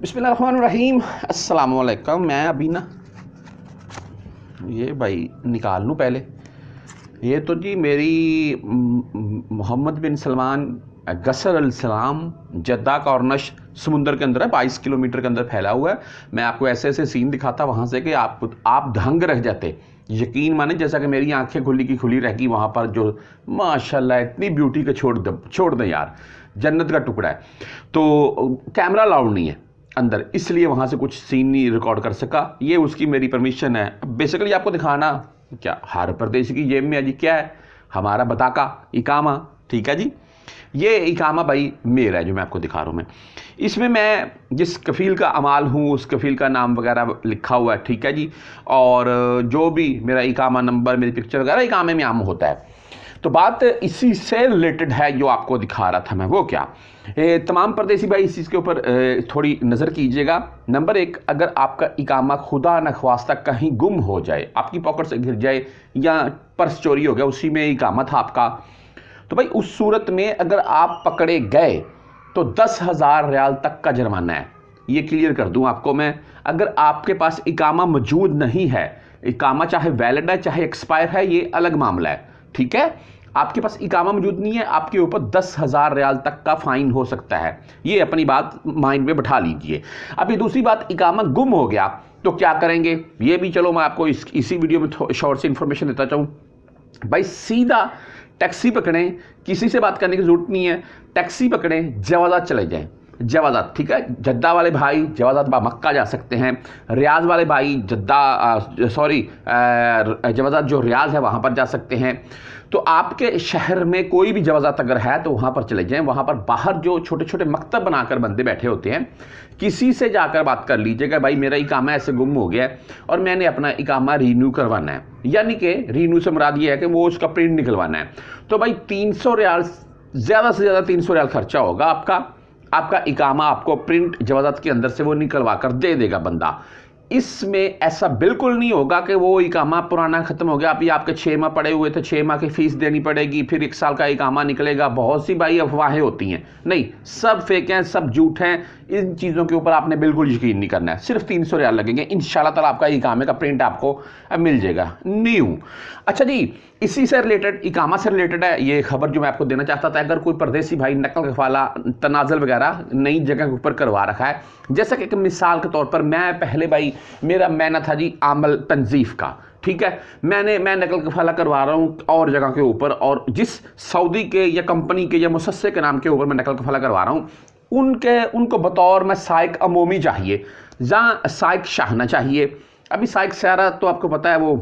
बिसमीम असलकम मैं अभी ना ये भाई निकाल लूँ पहले ये तो जी मेरी मोहम्मद बिन सलमान गसर अलसलाम जद्दा का और नश समुंदर के अंदर है बाईस किलोमीटर के अंदर फैला हुआ है मैं आपको ऐसे ऐसे सीन दिखाता वहाँ से कि आप आप दंग रह जाते यकीन माने जैसा कि मेरी आंखें खुली की खुली रह गई वहाँ पर जो माशाल्लाह इतनी ब्यूटी का छोड़ दे छोड़ दें यार जन्नत का टुकड़ा है तो कैमरा अलाउड नहीं है अंदर इसलिए वहाँ से कुछ सीन नहीं रिकॉर्ड कर सका ये उसकी मेरी परमिशन है बेसिकली आपको दिखाना क्या हर प्रदेश की जेब में अजी क्या है हमारा बताका इकामा ठीक है जी ये इकामा भाई मेरा है जो मैं आपको दिखा रहा हूँ मैं इसमें मैं जिस कफ़ील का अमाल हूँ उस कफ़ील का नाम वगैरह लिखा हुआ है ठीक है जी और जो भी मेरा इकामा नंबर मेरी पिक्चर वगैरह इकामे में आम होता है तो बात इसी से रिलेटेड है जो आपको दिखा रहा था मैं वो क्या ए, तमाम परदेसी भाई इस चीज़ के ऊपर थोड़ी नज़र कीजिएगा नंबर एक अगर आपका इकामा खुदा न खवास्ता कहीं गुम हो जाए आपकी पॉकेट से गिर जाए या पर्स चोरी हो गया उसी में इकामा था आपका तो भाई उस सूरत में अगर आप पकड़े गए तो दस हज़ार रियाल तक का जुर्माना है ये क्लियर कर दूं आपको मैं अगर आपके पास इकामा मौजूद नहीं है इकामा चाहे वैलिड है चाहे एक्सपायर है ये अलग मामला है ठीक है आपके पास इकामा मौजूद नहीं है आपके ऊपर दस हज़ार रियाल तक का फ़ाइन हो सकता है ये अपनी बात माइंड में बैठा लीजिए अभी दूसरी बात इकामा गुम हो गया तो क्या करेंगे ये भी चलो मैं आपको इस इसी वीडियो में शॉर्ट से इन्फॉर्मेशन देता चाहूँ भाई सीधा टैक्सी पकड़ें किसी से बात करने की ज़रूरत नहीं है टैक्सी पकड़ें जवाजा चले जाएँ जवादात ठीक है जद्दा वाले भाई जवादात बा मक्का जा सकते हैं रियाज वाले भाई जद्दा सॉरी जवादात जो रियाज है वहाँ पर जा सकते हैं तो आपके शहर में कोई भी जवाजात अगर है तो वहाँ पर चले जाएं वहाँ पर बाहर जो छोटे छोटे मकतब बनाकर बंदे बैठे होते हैं किसी से जाकर बात कर लीजिएगा भाई मेरा इकामा ऐसे गुम हो गया है और मैंने अपना इकामा रीन्यू करवाना है यानी कि रीन्यू से मुराद ये है कि वो उसका प्रिंट निकलवाना है तो भाई तीन सौ रियाल ज़्यादा से ज़्यादा तीन सौ रियाल खर्चा होगा आपका आपका इकामा आपको प्रिंट जवाजात के अंदर से वो निकलवा कर दे देगा बंदा इसमें ऐसा बिल्कुल नहीं होगा कि वो इकामा पुराना ख़त्म हो गया अभी आपके छः माह पड़े हुए थे छः माह की फ़ीस देनी पड़ेगी फिर एक साल का इकामा निकलेगा बहुत सी भाई अफवाहें होती हैं नहीं सब फेक हैं सब झूठ हैं इन चीज़ों के ऊपर आपने बिल्कुल यकीन नहीं करना है सिर्फ तीन सौ रियाल लगेंगे इन शाला तला आपका इकामे का प्रिंट आपको मिल जाएगा न्यू अच्छा जी इसी से रिलेटेड इकामा से रिलेटेड है ये खबर जो मैं आपको देना चाहता था अगर कोई परदेसी भाई नकल वाला तनाजल वगैरह नई जगह के ऊपर करवा रखा है जैसा कि मिसाल के तौर पर मैं पहले भाई मेरा मैना था जी आमल तंजीफ का ठीक है मैंने मैं नकल कफाला करवा रहा हूँ और जगह के ऊपर और जिस सऊदी के या कंपनी के या मुसस्से के नाम के ऊपर मैं नकल कफाला करवा रहा हूँ उनके उनको बतौर मैं साइक अमोमी चाहिए या साइक शाहना चाहिए अभी साइक सारा तो आपको पता है वो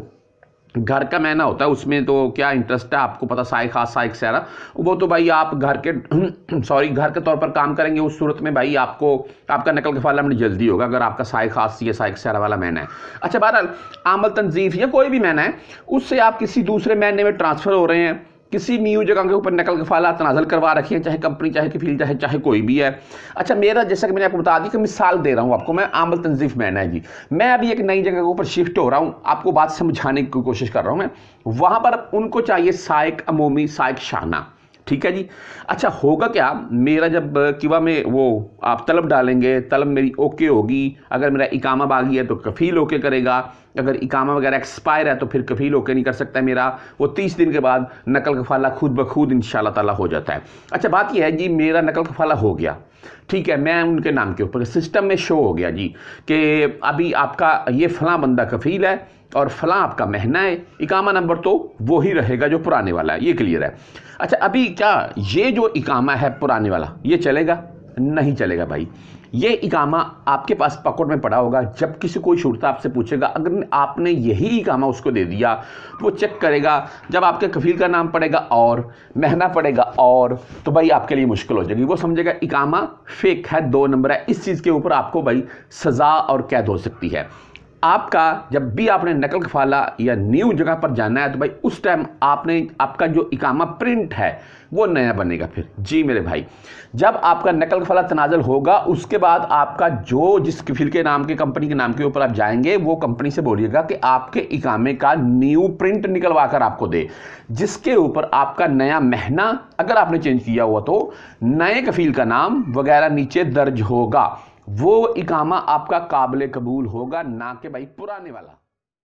घर का महीना होता है उसमें तो क्या इंटरेस्ट है आपको पता साई खास साइक हाँ, सारा वो तो भाई आप घर के सॉरी घर के तौर पर काम करेंगे उस सूरत में भाई आपको आपका नकल के फालम जल्दी होगा अगर आपका साई खास या साइक हाँ, सारा वाला महीना है अच्छा बहरहाल आमल तनजीफ या कोई भी महीना है उससे आप किसी दूसरे महीने में ट्रांसफ़र हो रहे हैं किसी भी जगह के ऊपर नकल गफाला तनाजल करवा रखी है चाहे कंपनी चाहे कि फील्ड चाहे चाहे कोई भी है अच्छा मेरा जैसा कि मैंने आपको बता दी कि मिसाल दे रहा हूँ आपको मैं आमल तनजीफ मैन है जी मैं अभी एक नई जगह के ऊपर शिफ्ट हो रहा हूँ आपको बात समझाने की कोशिश कर रहा हूँ मैं वहाँ पर उनको चाहिए साइक अमूमी साइक शाना ठीक है जी अच्छा होगा क्या मेरा जब किवा में वो आप तलब डालेंगे तलब मेरी ओके होगी अगर मेरा इकामा बागी है तो कफ़ील ओके करेगा अगर इकामा वगैरह एक्सपायर है तो फिर कफ़ील ओके नहीं कर सकता मेरा वो तीस दिन के बाद नकल कफाला खुद ब खुद इन ताला हो जाता है अच्छा बात यह है जी मेरा नकल कफाला हो गया ठीक है मैं उनके नाम के ऊपर सिस्टम में शो हो गया जी कि अभी आपका ये फला बंदा कफ़ील है और फला आपका महना है इकामा नंबर तो वो ही रहेगा जो पुराने वाला है ये क्लियर है अच्छा अभी क्या ये जो इकामा है पुराने वाला ये चलेगा नहीं चलेगा भाई ये इकामा आपके पास पकड़ में पड़ा होगा जब किसी कोई छूटता आपसे पूछेगा अगर आपने यही इकामा उसको दे दिया तो वो चेक करेगा जब आपके कफील का नाम पड़ेगा और महना पड़ेगा और तो भाई आपके लिए मुश्किल हो जाएगी वो समझेगा इकामा फेक है दो नंबर है इस चीज़ के ऊपर आपको भाई सज़ा और कैद हो सकती है आपका जब भी आपने नकल खफाला या न्यू जगह पर जाना है तो भाई उस टाइम आपने आपका जो इकामा प्रिंट है वो नया बनेगा फिर जी मेरे भाई जब आपका नकल खफाला तनाजल होगा उसके बाद आपका जो जिस फिर के नाम के कंपनी के नाम के ऊपर आप जाएंगे वो कंपनी से बोलिएगा कि आपके इकामे का न्यू प्रिंट निकलवा कर आपको दे जिसके ऊपर आपका नया महीना अगर आपने चेंज किया हुआ तो नए कफील का नाम वगैरह नीचे दर्ज होगा वो इकामा आपका काबिल कबूल होगा ना कि भाई पुराने वाला